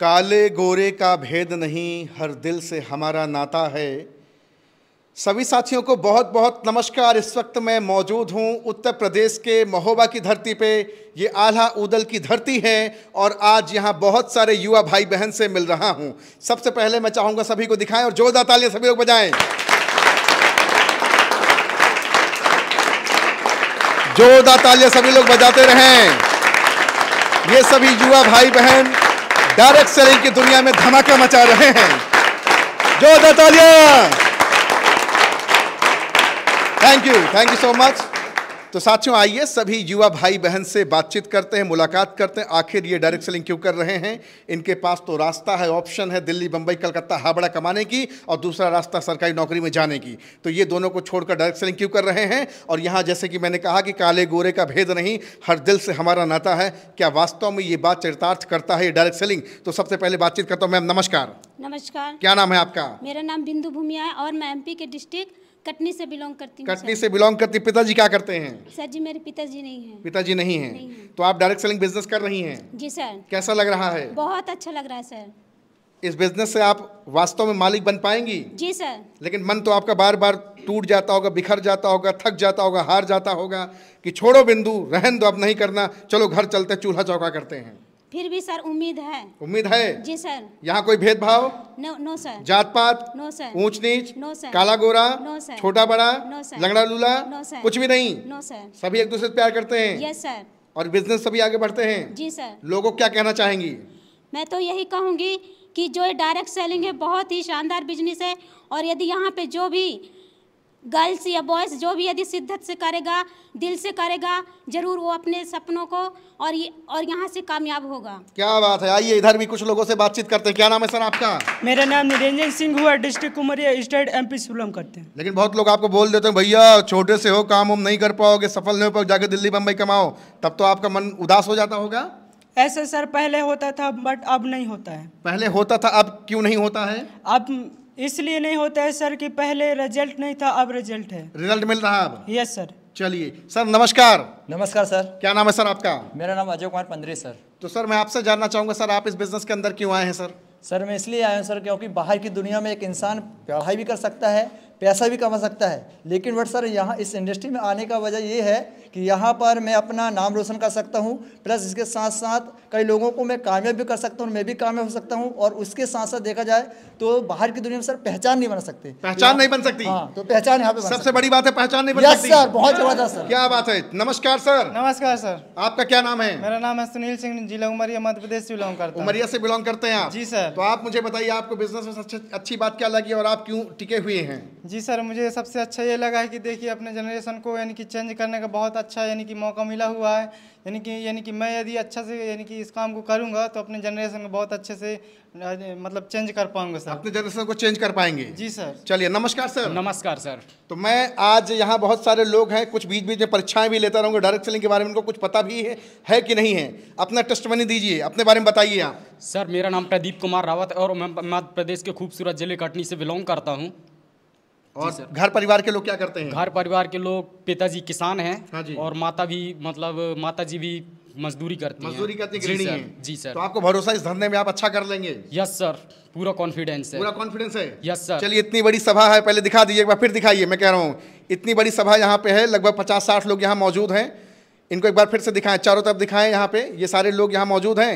काले गोरे का भेद नहीं हर दिल से हमारा नाता है सभी साथियों को बहुत बहुत नमस्कार इस वक्त मैं मौजूद हूं उत्तर प्रदेश के महोबा की धरती पे ये आल्हा उदल की धरती है और आज यहाँ बहुत सारे युवा भाई बहन से मिल रहा हूं सबसे पहले मैं चाहूँगा सभी को दिखाएं और जोरदार तालियां सभी लोग बजाएं जोरदार तालियां सभी लोग बजाते रहें ये सभी युवा भाई बहन डायरेक्ट सेलिंग की दुनिया में धमाका मचा रहे हैं जो दतालिया thank you thank you so much तो साथियों आइए सभी युवा भाई बहन से बातचीत करते हैं मुलाकात करते हैं आखिर ये डायरेक्ट सेलिंग क्यों कर रहे हैं इनके पास तो रास्ता है ऑप्शन है दिल्ली बम्बई कलकत्ता हाबड़ा कमाने की और दूसरा रास्ता सरकारी नौकरी में जाने की तो ये दोनों को छोड़कर डायरेक्ट सेलिंग क्यों कर रहे हैं और यहाँ जैसे कि मैंने कहा कि काले गोरे का भेद नहीं हर दिल से हमारा नाता है क्या वास्तव में ये बात चरितार्थ करता है ये डायरेक्ट सेलिंग तो सबसे पहले बातचीत करता हूँ मैम नमस्कार नमस्कार क्या नाम है आपका मेरा नाम बिंदु भूमिया है और मैं एमपी के डिस्ट्रिक्ट कटनी से बिलोंग करती हूँ कटनी से बिलोंग करती पिताजी क्या करते हैं सर जी मेरे पिताजी नहीं हैं पिताजी नहीं हैं है। तो आप डायरेक्ट सेलिंग बिजनेस कर रही हैं जी सर कैसा लग रहा है बहुत अच्छा लग रहा है सर इस बिजनेस से आप वास्तव में मालिक बन पाएंगी जी सर लेकिन मन तो आपका बार बार टूट जाता होगा बिखर जाता होगा थक जाता होगा हार जाता होगा कि छोड़ो बिंदु रहन दो अब नहीं करना चलो घर चलते चूल्हा चौका करते हैं फिर भी सर उम्मीद है उम्मीद है जी सर यहाँ कोई भेदभाव नो नो सर जात पात नो सर ऊंच नीच नो सर काला गोरा नो सर छोटा बड़ा नो सर लंगड़ा लूला नो सर कुछ भी नहीं नो सर सभी एक दूसरे से प्यार करते हैं यस सर और बिजनेस सभी आगे बढ़ते हैं जी सर लोगों क्या कहना चाहेंगी मैं तो यही कहूँगी कि जो डायरेक्ट सेलिंग है बहुत ही शानदार बिजनेस है और यदि यहाँ पे जो भी गर्ल्स या बॉयज़ जो भी यदि शिद्दत से करेगा दिल से करेगा जरूर वो अपने सपनों को और ये और यहाँ से कामयाब होगा क्या बात है आइए इधर भी कुछ लोगों से बातचीत करते हैं क्या नाम है सर आपका मेरा नाम निरंजन सिंह हुआ district Kumaria state M P करते हैं लेकिन बहुत लोग आपको बोल देते हैं भैया छोटे से हो काम उम नहीं कर पाओगे सफल नहीं हो पाओगे जाके दिल्ली बम्बई कमाओ तब तो आपका मन उदास हो जाता होगा ऐसे सर पहले होता था बट अब नहीं होता है पहले होता था अब क्यों नहीं होता है अब इसलिए नहीं होता है सर कि पहले रिजल्ट नहीं था अब रिजल्ट है रिजल्ट मिल रहा अब यस सर चलिए सर नमस्कार नमस्कार सर क्या नाम है सर आपका मेरा नाम अजय कुमार पंद्रे सर तो सर मैं आपसे जानना चाहूंगा सर आप इस बिजनेस के अंदर क्यों आए हैं सर सर मैं इसलिए आया हूँ सर क्योंकि बाहर की दुनिया में एक इंसान पढ़ाई भी कर सकता है पैसा भी कमा सकता है लेकिन बट सर यहाँ इस इंडस्ट्री में आने का वजह ये है कि यहाँ पर मैं अपना नाम रोशन कर सकता हूँ प्लस इसके साथ साथ कई लोगों को मैं कामयाब भी कर सकता हूँ मैं भी कामयाब हो सकता हूँ और उसके साथ साथ देखा जाए तो बाहर की दुनिया में सर पहचान नहीं बन सकते पहचान नहीं बन सकती हाँ तो पहचान यहाँ पे सबसे बड़ी बात है पहचान नहीं बन सकती सर बहुत जबरदस्त सर क्या बात है नमस्कार सर नमस्कार सर आपका क्या नाम है मेरा नाम है सुनील सिंह जिला उमरिया मध्य प्रदेश से बिलोंग करता हूँ उमरिया से बिलोंग करते हैं जी सर तो आप मुझे बताइए आपको बिजनेस में सबसे अच्छी बात क्या लगी और आप क्यों टिके हुए हैं जी सर मुझे सबसे अच्छा ये लगा है कि देखिए अपने जनरेशन को यानी कि चेंज करने का बहुत अच्छा यानी कि मौका मिला हुआ है यानी कि यानी कि मैं यदि अच्छा से यानी कि इस काम को करूँगा तो अपने जनरेशन को बहुत अच्छे से मतलब चेंज कर पाऊँगा सर अपने जनरेशन को चेंज कर पाएंगे जी सर चलिए नमस्कार सर नमस्कार सर तो मैं आज यहाँ बहुत सारे लोग हैं कुछ बीच बीच में परीक्षाएँ भी लेता रहूँगा डायरेक्ट सेलिंग के बारे में उनको कुछ पता भी है, है कि नहीं है अपना टेस्ट बनी दीजिए अपने बारे में बताइए आप सर मेरा नाम प्रदीप कुमार रावत और मैं मध्य प्रदेश के खूबसूरत जिले कटनी से बिलोंग करता हूँ और घर परिवार के लोग क्या करते हैं घर परिवार के लोग पिताजी किसान हैं हाँ और माता भी मतलब माता जी भी मजदूरी करती मजदूरी करती गृहिणी है जी सर तो आपको भरोसा इस धंधे में आप अच्छा कर लेंगे यस सर पूरा कॉन्फिडेंस है पूरा कॉन्फिडेंस है यस सर चलिए इतनी बड़ी सभा है पहले दिखा दीजिए एक बार फिर दिखाइए मैं कह रहा हूँ इतनी बड़ी सभा यहाँ पे है लगभग पचास साठ लोग यहाँ मौजूद हैं इनको एक बार फिर से दिखाएं चारों तरफ दिखाएं यहाँ पे ये सारे लोग यहाँ मौजूद हैं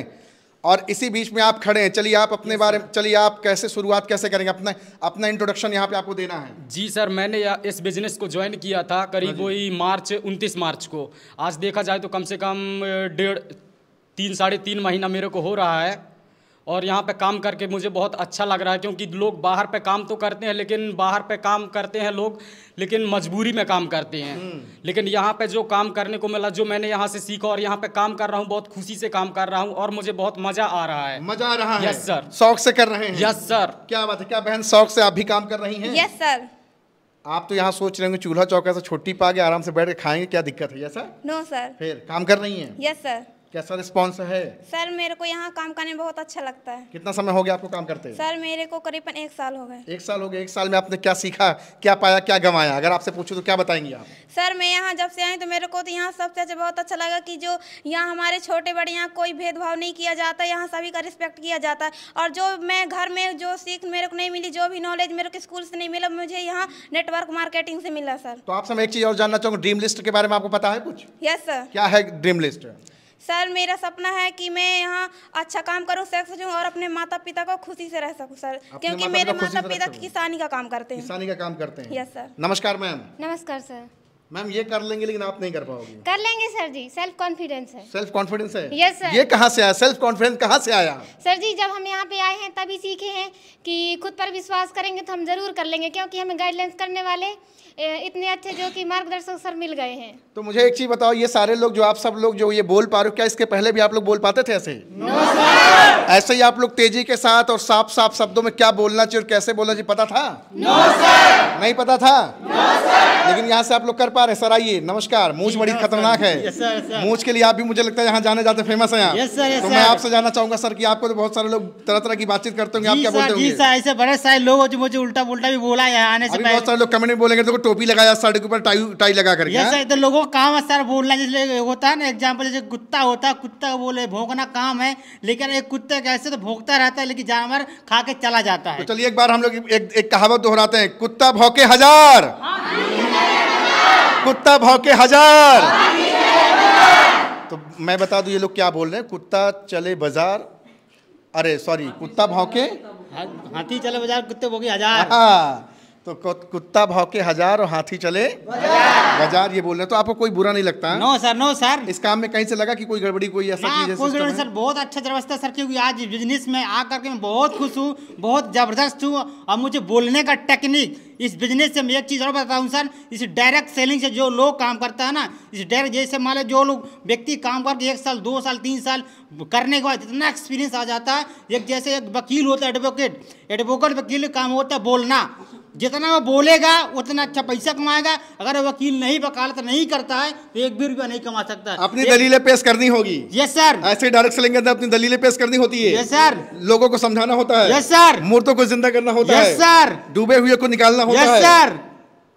और इसी बीच में आप खड़े हैं चलिए आप अपने बारे में चलिए आप कैसे शुरुआत कैसे करेंगे अपना अपना इंट्रोडक्शन यहाँ पे आपको देना है जी सर मैंने इस बिजनेस को ज्वाइन किया था करीब हाँ वही मार्च उनतीस मार्च को आज देखा जाए तो कम से कम डेढ़ तीन साढ़े तीन महीना मेरे को हो रहा है और यहाँ पे काम करके मुझे बहुत अच्छा लग रहा है क्योंकि लोग बाहर पे काम तो करते हैं लेकिन बाहर पे काम करते हैं लोग लेकिन मजबूरी में काम करते हैं हम्म। लेकिन यहाँ पे जो काम करने को मिला जो मैंने यहाँ से सीखा और यहाँ पे काम कर रहा हूँ बहुत खुशी से काम कर रहा हूँ और मुझे बहुत मजा आ रहा है मजा आ रहा है यस सर शौक से कर रहे हैं यस सर क्या बात है क्या बहन शौक से आप भी काम कर रही है यस सर आप तो यहाँ सोच रहे होंगे चूल्हा चौका से छोटी पा के आराम से बैठ के खाएंगे क्या दिक्कत है यस सर नो सर फिर काम कर रही है यस सर कैसा रिस्पॉन्स है सर मेरे को यहाँ काम करने में बहुत अच्छा लगता है कितना समय हो गया आपको काम करते हैं सर मेरे को करीबन एक साल हो गए एक साल हो गया एक साल में आपने क्या सीखा क्या पाया क्या गवाया अगर आपसे पूछूं तो क्या बताएंगी आप सर मैं यहाँ जब से आई तो मेरे को तो यहाँ सबसे अच्छा बहुत अच्छा लगा कि जो यहाँ हमारे छोटे बड़े यहाँ कोई भेदभाव नहीं किया जाता यहाँ सभी का रिस्पेक्ट किया जाता है और जो मैं घर में जो सीख मेरे को नहीं मिली जो भी नॉलेज मेरे को स्कूल से नहीं मिला मुझे यहाँ नेटवर्क मार्केटिंग से मिला सर तो आपसे मैं एक चीज़ और जानना चाहूँगा ड्रीम लिस्ट के बारे में आपको पता है कुछ यस सर क्या है ड्रीम लिस्ट सर मेरा सपना है कि मैं यहाँ अच्छा काम करूँ सेक्स हूँ और अपने माता पिता को खुशी से रह सकूँ सर क्योंकि मेरे माता पिता किसानी का काम करते हैं किसानी का काम करते हैं यस सर नमस्कार मैम नमस्कार सर मैम ये कर लेंगे लेकिन आप नहीं कर पाओगे कर लेंगे सर जी सेल्फ कॉन्फिडेंस है सेल्फ कॉन्फिडेंस है यस सर ये कहाँ से आया सेल्फ कॉन्फिडेंस कहाँ से आया सर जी जब हम यहाँ पे आए हैं तभी सीखे हैं कि खुद पर विश्वास करेंगे तो हम जरूर कर लेंगे क्योंकि हमें गाइडलाइंस करने वाले इतने अच्छे जो कि मार्गदर्शक सर मिल गए हैं तो मुझे एक चीज बताओ ये सारे लोग जो आप सब लोग जो ये बोल पा रहे हो क्या इसके पहले भी आप लोग बोल पाते थे ऐसे no, ऐसे ही आप लोग तेजी के साथ और साफ साफ शब्दों में क्या बोलना चाहिए और कैसे बोलना चाहिए पता था no, नहीं पता था no, लेकिन यहाँ से आप लोग कर पा पा रहे सर आइए नमस्कार मूछ बड़ी खतरनाक है मूछ के लिए आप भी मुझे लगता है यहाँ जाने जाते फेमस है यहाँ तो मैं आपसे जानना चाहूंगा सर कि आपको तो बहुत सारे लोग तरह तरह की बातचीत करते होंगे आप क्या बोलते होंगे ऐसे बड़े सारे लोग जो मुझे उल्टा उल्टा भी बोला है आने से बहुत सारे लोग कमेंट में बोलेंगे देखो टोपी लगाया सर के ऊपर टाई टाई लगा करके हाँ? तो लोगों का काम है सर बोलना जैसे होता है ना एग्जाम्पल जैसे कुत्ता होता है कुत्ता बोले भोगना काम है लेकिन एक कुत्ते कैसे तो भोगता रहता है लेकिन जानवर खा के चला जाता है तो चलिए एक बार हम लोग एक कहावत दोहराते हैं कुत्ता भौके हजार हाँ, कुत्ता भौके हजार तो मैं बता दूं ये लोग क्या बोल रहे हैं कुत्ता चले बाजार अरे सॉरी कुत्ता भौके हाथी चले बाजार कुत्ते भौके हजार हाँ। तो कुत्ता भौके हजार और हाथी चले हजार ये बोल रहे तो आपको कोई बुरा नहीं लगता नो सर नो सर इस काम में कहीं से लगा कि कोई गड़बड़ी कोई ऐसा हाँ, चीज कोई गड़बड़ी सर बहुत अच्छा व्यवस्था सर क्योंकि आज बिजनेस में आकर के मैं बहुत खुश हूँ बहुत जबरदस्त हूँ और मुझे बोलने का टेक्निक इस बिजनेस से मैं एक चीज़ और बताता हूँ सर इस डायरेक्ट सेलिंग से जो लोग काम करता है ना इस डायरेक्ट जैसे मान लो जो लोग व्यक्ति काम करके एक साल दो साल तीन साल करने के बाद इतना एक्सपीरियंस आ जाता है एक जैसे एक वकील होता है एडवोकेट एडवोकेट वकील काम होता है बोलना जितना वो बोलेगा उतना अच्छा पैसा कमाएगा अगर वकील नहीं वकालत नहीं करता है तो एक भी रुपया नहीं कमा सकता अपनी दलीलें पेश करनी होगी यस सर ऐसे डायरेक्ट से लेंगे तो अपनी दलीलें पेश करनी होती है यस सर लोगों को समझाना होता है यस सर मूर्तों को जिंदा करना होता है यस सर डूबे हुए को निकालना होता है यस सर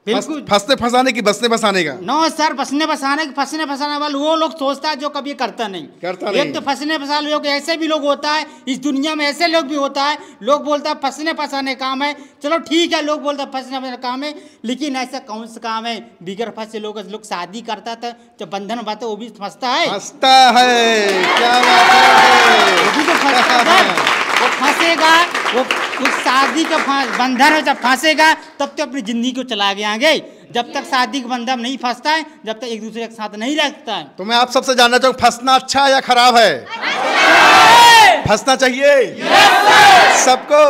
बिल्कुल फंसने फंसाने की बसने बसाने का नो सर बसने बसाने की फंसने फंसाने वाले वो लोग सोचता है जो कभी करता नहीं करता नहीं एक तो फंसने फसाने लोग ऐसे भी लोग होता है इस दुनिया में ऐसे लोग भी होता है लोग बोलता है फंसने फसाने काम है चलो ठीक है लोग बोलता है फंसने फसाने काम है लेकिन ऐसा कौन सा काम है बिगर फंसे लोग लोग शादी करता था जब तो बंधन में वो भी फंसता है फंसता है क्या बात है वो फंसेगा वो उस शादी का बंधन जब फंसेगा तब तो अपनी जिंदगी को चला गया आगे जब तक शादी का बंधन नहीं फंसता है जब तक एक दूसरे के साथ नहीं रहता है तो मैं आप सबसे जानना चाहूँ फंसना अच्छा या खराब है फंसना चाहिए सबको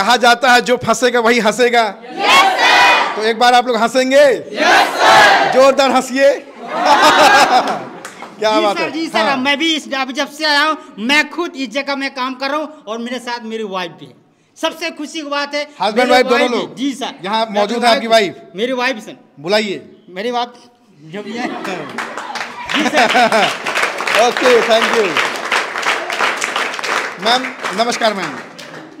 कहा जाता है जो फंसेगा वही हंसेगा तो एक बार आप लोग हंसेंगे जोरदार हंसिए क्या बात है जी सर हाँ। मैं भी अब जब से आया हूँ मैं खुद इस जगह में काम कर रहा हूँ और मेरे साथ मेरी वाइफ भी है सबसे खुशी की बात है हस्बैंड वाइफ दोनों लोग जी सर यहाँ मौजूद है आपकी वाइफ मेरी वाइफ सर बुलाइए मेरी बात जब ओके थैंक यू मैम नमस्कार मैम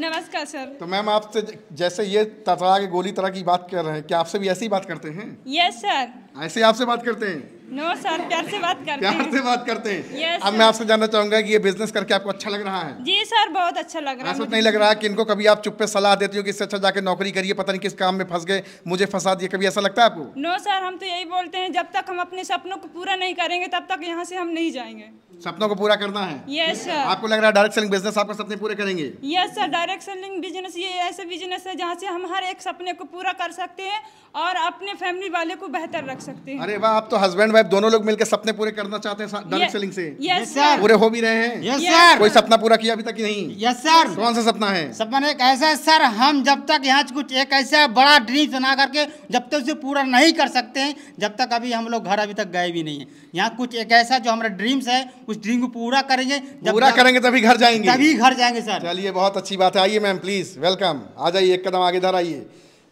नमस्कार सर तो मैम आपसे जैसे ये तरह के गोली तरह की बात कर रहे हैं क्या आपसे भी ऐसी बात करते हैं यस सर ऐसे आपसे बात करते हैं नो सर प्यार से बात करते प्यार से बात करते हैं yes, अब मैं आपसे जानना चाहूंगा कि ये बिजनेस करके आपको अच्छा लग रहा है जी सर बहुत अच्छा लग रहा है तो नहीं लग रहा कि इनको कभी आप चुप पे सलाह देती हो कि इससे अच्छा जाके नौकरी करिए पता नहीं किस काम में फंस गए मुझे फंसा दिए कभी ऐसा लगता है आपको नो सर हम तो यही बोलते हैं जब तक हम अपने सपनों को पूरा नहीं करेंगे तब तक यहाँ से हम नहीं जाएंगे सपनों को पूरा करना है यस सर आपको लग रहा है डायरेक्ट सेलिंग बिजनेस आपको सपने पूरे करेंगे yes sir direct selling business ये ऐसे बिजनेस है जहाँ से हम हर एक सपने को पूरा कर सकते हैं और अपने फैमिली वाले को बेहतर रख सकते हैं अरे वाह आप तो हस्बैंड आप दोनों लोग मिलकर सपने पूरे करना चाहते हैं डायरेक्ट सेलिंग से yes, sir. पूरे हो भी रहे हैं yes, sir. कोई सपना पूरा किया अभी तक कि नहीं यस सर कौन सा सपना है सपना एक ऐसा है सर हम जब तक यहाँ कुछ एक ऐसा बड़ा ड्रीम सुना करके जब तक उसे पूरा नहीं कर सकते हैं जब तक अभी हम लोग घर अभी तक गए भी नहीं है यहाँ कुछ एक ऐसा जो हमारा ड्रीम्स है उस ड्रीम को पूरा करेंगे पूरा करेंगे तभी घर जाएंगे तभी घर जाएंगे सर चलिए बहुत अच्छी बात है आइए मैम प्लीज वेलकम आ जाइए एक कदम आगे इधर आइए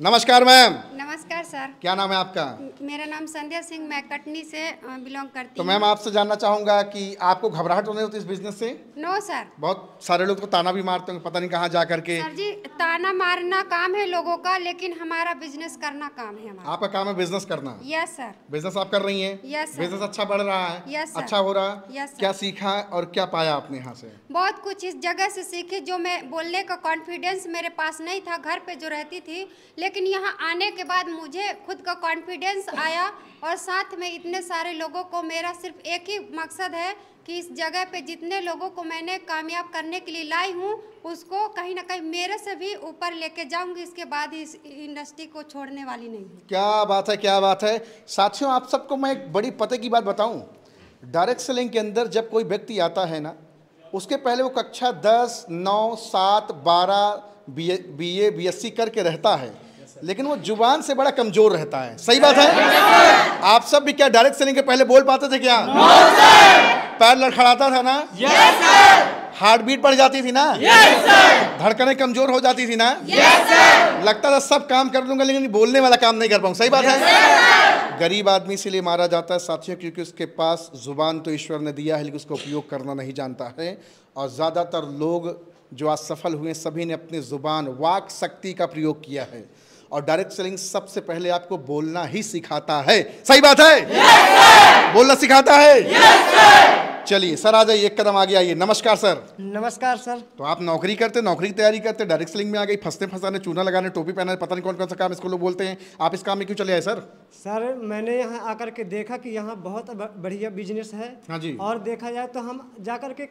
नमस्कार मैम नमस्कार सर क्या नाम है आपका मेरा नाम संध्या सिंह मैं कटनी से बिलोंग करती तो मैम आपसे जानना चाहूंगा कि आपको घबराहट होने होती इस बिजनेस से नो सर बहुत सारे लोग तो ताना भी मारते होंगे पता नहीं कहाँ जा करके सर जी ताना मारना काम है लोगों का लेकिन हमारा बिजनेस करना काम है हमारा आपका काम है बिजनेस करना यस सर बिजनेस आप कर रही है यस बिजनेस अच्छा बढ़ रहा है यस अच्छा हो रहा है क्या सीखा और क्या पाया आपने यहाँ से बहुत कुछ इस जगह से सीखी जो मैं बोलने का कॉन्फिडेंस मेरे पास नहीं था घर पे जो रहती थी लेकिन यहाँ आने के बाद मुझे खुद का कॉन्फिडेंस आया और साथ में इतने सारे लोगों को मेरा सिर्फ एक ही मकसद है कि इस जगह पे जितने लोगों को मैंने कामयाब करने के लिए लाई हूँ उसको कहीं ना कहीं मेरे से भी ऊपर लेके जाऊंगी इसके बाद इस इंडस्ट्री को छोड़ने वाली नहीं क्या बात है क्या बात है साथियों आप सबको मैं एक बड़ी पते की बात बताऊँ डायरेक्ट सेलिंग के अंदर जब कोई व्यक्ति आता है ना उसके पहले वो कक्षा दस नौ सात बारह B A B S C करके रहता है लेकिन वो जुबान से बड़ा कमजोर रहता है सही बात है आप सब भी क्या डायरेक्ट सेलिंग के पहले बोल पाते थे क्या पैर लड़खड़ाता था ना हार्ट बीट बढ़ जाती थी ना धड़कने कमजोर हो जाती थी ना लगता था सब काम कर लूंगा लेकिन बोलने वाला काम नहीं कर पाऊंगा सही बात है गरीब आदमी इसीलिए मारा जाता है साथियों क्योंकि उसके पास जुबान तो ईश्वर ने दिया है लेकिन उसका उपयोग करना नहीं जानता है और ज़्यादातर लोग जो आज सफल हुए सभी ने अपनी ज़ुबान वाक शक्ति का प्रयोग किया है और डायरेक्ट सेलिंग सबसे पहले आपको बोलना ही सिखाता है सही बात है yes, बोलना सिखाता है yes, चलिए सर आ जाइए एक कदम आगे आइए नमस्कार सर नमस्कार सर तो आप नौकरी करते नौकरी की तैयारी करते डायरेक्ट सेलिंग में आ गई फंसते फंसाने चूना लगाने टोपी पहनाने पता नहीं कौन कौन सा काम इसको लोग बोलते हैं आप इस काम में क्यों चले आए सर सर मैंने यहाँ आकर के देखा कि यहाँ बहुत बढ़िया बिजनेस है हाँ जी और देखा जाए तो हम जाकर के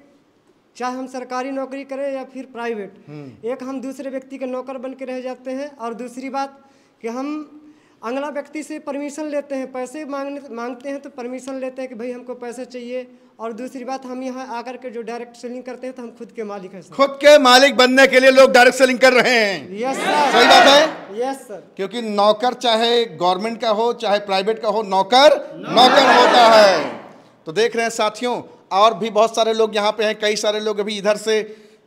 चाहे हम सरकारी नौकरी करें या फिर प्राइवेट हम्म। एक हम दूसरे व्यक्ति के नौकर बन के रह जाते हैं और दूसरी बात कि हम अगला व्यक्ति से परमिशन लेते हैं पैसे मांगने मांगते हैं तो परमिशन लेते हैं कि भाई हमको पैसे चाहिए और दूसरी बात हम यहाँ आकर के जो डायरेक्ट सेलिंग करते हैं तो हम खुद के मालिक हैं खुद के मालिक बनने के लिए लोग डायरेक्ट सेलिंग कर रहे हैं यस सर सही बात है यस सर क्योंकि नौकर चाहे गवर्नमेंट का हो चाहे प्राइवेट का हो नौकर नौकर होता है तो देख रहे हैं साथियों और भी बहुत सारे लोग यहाँ पे हैं कई सारे लोग अभी इधर से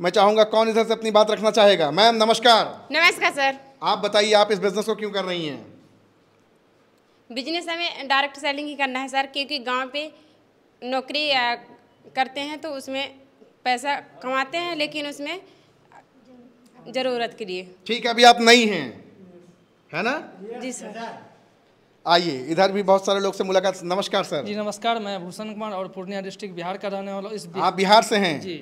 मैं चाहूंगा कौन इधर से अपनी बात रखना चाहेगा मैम नमस्कार नमस्कार सर आप बताइए आप इस बिजनेस को क्यों कर रही हैं बिजनेस हमें डायरेक्ट सेलिंग ही करना है सर क्योंकि गांव पे नौकरी करते हैं तो उसमें पैसा कमाते हैं लेकिन उसमें ज़रूरत के लिए ठीक है अभी आप नहीं हैं है ना जी सर आइए इधर भी बहुत सारे लोग से मुलाकात नमस्कार सर जी नमस्कार मैं भूषण कुमार और पूर्णिया डिस्ट्रिक्ट बिहार का रहने वाला इस आप बिहार से हैं जी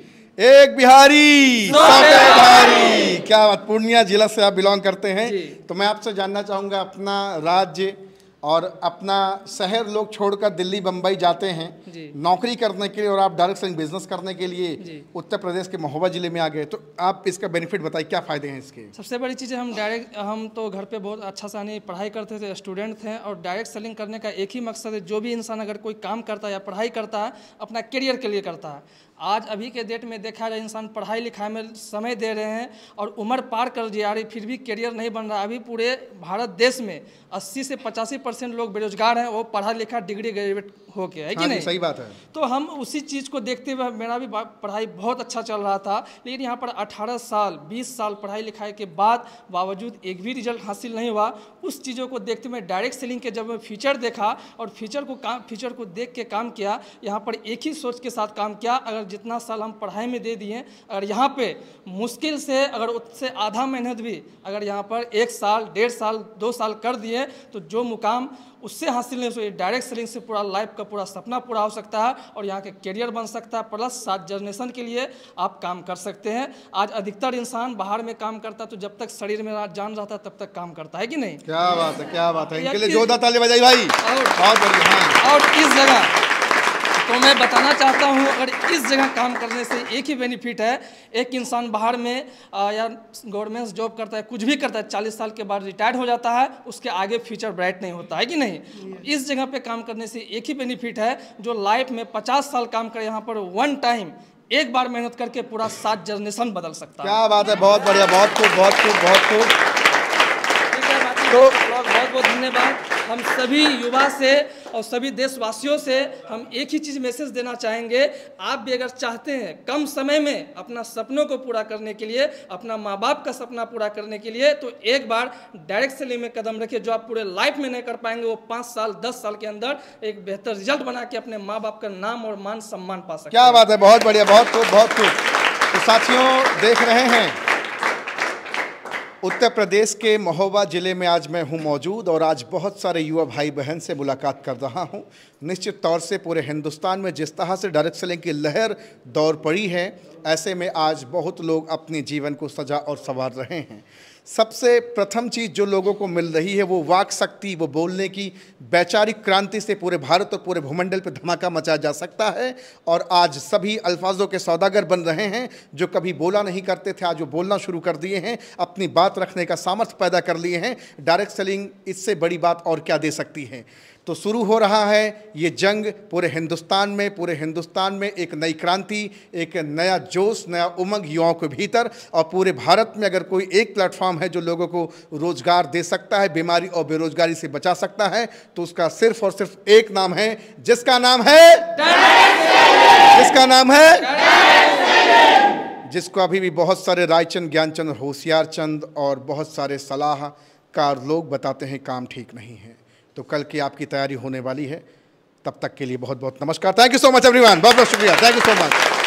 एक बिहारी बिहारी क्या बात पूर्णिया जिला से आप बिलोंग करते हैं तो मैं आपसे जानना चाहूंगा अपना राज्य और अपना शहर लोग छोड़कर दिल्ली बम्बई जाते हैं नौकरी करने के लिए और आप डायरेक्ट सेलिंग बिजनेस करने के लिए उत्तर प्रदेश के महोबा जिले में आ गए तो आप इसका बेनिफिट बताइए क्या फ़ायदे हैं इसके सबसे बड़ी चीज़ हम डायरेक्ट हम तो घर पे बहुत अच्छा सा नहीं पढ़ाई करते थे स्टूडेंट थे और डायरेक्ट सेलिंग करने का एक ही मकसद है जो भी इंसान अगर कोई काम करता है या पढ़ाई करता है अपना करियर के लिए करता है आज अभी के डेट में देखा जाए इंसान पढ़ाई लिखाई में समय दे रहे हैं और उम्र पार कर जा रही फिर भी करियर नहीं बन रहा अभी पूरे भारत देश में 80 से पचासी परसेंट लोग बेरोजगार हैं वो पढ़ा लिखा डिग्री ग्रेजुएट हो के है कि हाँ नहीं सही बात है तो हम उसी चीज़ को देखते हुए मेरा भी पढ़ाई बहुत अच्छा चल रहा था लेकिन यहाँ पर अठारह साल बीस साल पढ़ाई लिखाई के बाद बावजूद एक भी रिजल्ट हासिल नहीं हुआ उस चीज़ों को देखते हुए डायरेक्ट सेलिंग के जब मैं फ्यूचर देखा और फ्यूचर को काम फ्यूचर को देख के काम किया यहाँ पर एक ही सोच के साथ काम किया अगर जितना साल हम पढ़ाई में दे दिए अगर यहाँ पे मुश्किल से अगर उससे आधा मेहनत भी अगर यहाँ पर एक साल डेढ़ साल दो साल कर दिए तो जो मुकाम उससे हासिल नहीं हो डायरेक्ट सेलिंग से पूरा लाइफ का पूरा सपना पूरा हो सकता है और यहाँ के करियर बन सकता है प्लस सात जनरेशन के लिए आप काम कर सकते हैं आज अधिकतर इंसान बाहर में काम करता तो जब तक शरीर में जान रहता है तब तक काम करता है कि नहीं क्या बात है क्या बात है इनके लिए जोरदार ताली बजाई भाई और, और, हाँ। और इस जगह तो मैं बताना चाहता हूँ अगर इस जगह काम करने से एक ही बेनिफिट है एक इंसान बाहर में या गवर्नमेंट जॉब करता है कुछ भी करता है चालीस साल के बाद रिटायर्ड हो जाता है उसके आगे फ्यूचर ब्राइट नहीं होता है कि नहीं इस जगह पे काम करने से एक ही बेनिफिट है जो लाइफ में पचास साल काम करे यहाँ पर वन टाइम एक बार मेहनत करके पूरा सात जनरेशन बदल सकता है क्या बात है बहुत बढ़िया बहुत खूब बहुत खूब बहुत खूब तो बहुत बहुत धन्यवाद हम सभी युवा से और सभी देशवासियों से हम एक ही चीज़ मैसेज देना चाहेंगे आप भी अगर चाहते हैं कम समय में अपना सपनों को पूरा करने के लिए अपना माँ बाप का सपना पूरा करने के लिए तो एक बार डायरेक्ट सेली में कदम रखिए जो आप पूरे लाइफ में नहीं कर पाएंगे वो पाँच साल दस साल के अंदर एक बेहतर रिजल्ट बना के अपने माँ बाप का नाम और मान सम्मान पा सकते क्या बात है बहुत बढ़िया बहुत खूब बहुत खूब तो साथियों देख रहे हैं उत्तर प्रदेश के महोबा ज़िले में आज मैं हूं मौजूद और आज बहुत सारे युवा भाई बहन से मुलाकात कर रहा हूं निश्चित तौर से पूरे हिंदुस्तान में जिस तरह से डायरेक्ट सेलिंग की लहर दौड़ पड़ी है ऐसे में आज बहुत लोग अपने जीवन को सजा और संवार रहे हैं सबसे प्रथम चीज़ जो लोगों को मिल रही है वो वाक शक्ति वो बोलने की वैचारिक क्रांति से पूरे भारत और पूरे भूमंडल पर धमाका मचा जा सकता है और आज सभी अल्फाजों के सौदागर बन रहे हैं जो कभी बोला नहीं करते थे आज वो बोलना शुरू कर दिए हैं अपनी बात रखने का सामर्थ्य पैदा कर लिए हैं डायरेक्ट सेलिंग इससे बड़ी बात और क्या दे सकती है तो शुरू हो रहा है ये जंग पूरे हिंदुस्तान में पूरे हिंदुस्तान में एक नई क्रांति एक नया जोश नया उमंग युवाओं के भीतर और पूरे भारत में अगर कोई एक प्लेटफॉर्म है जो लोगों को रोजगार दे सकता है बीमारी और बेरोजगारी से बचा सकता है तो उसका सिर्फ और सिर्फ एक नाम है जिसका नाम है जिसका नाम है जिसको अभी भी बहुत सारे रायचंद ज्ञानचंद होशियार चंद और बहुत सारे सलाहकार लोग बताते हैं काम ठीक नहीं है तो कल की आपकी तैयारी होने वाली है तब तक के लिए बहुत बहुत नमस्कार thank you so much everyone बहुत बहुत शुक्रिया थैंक यू सो मच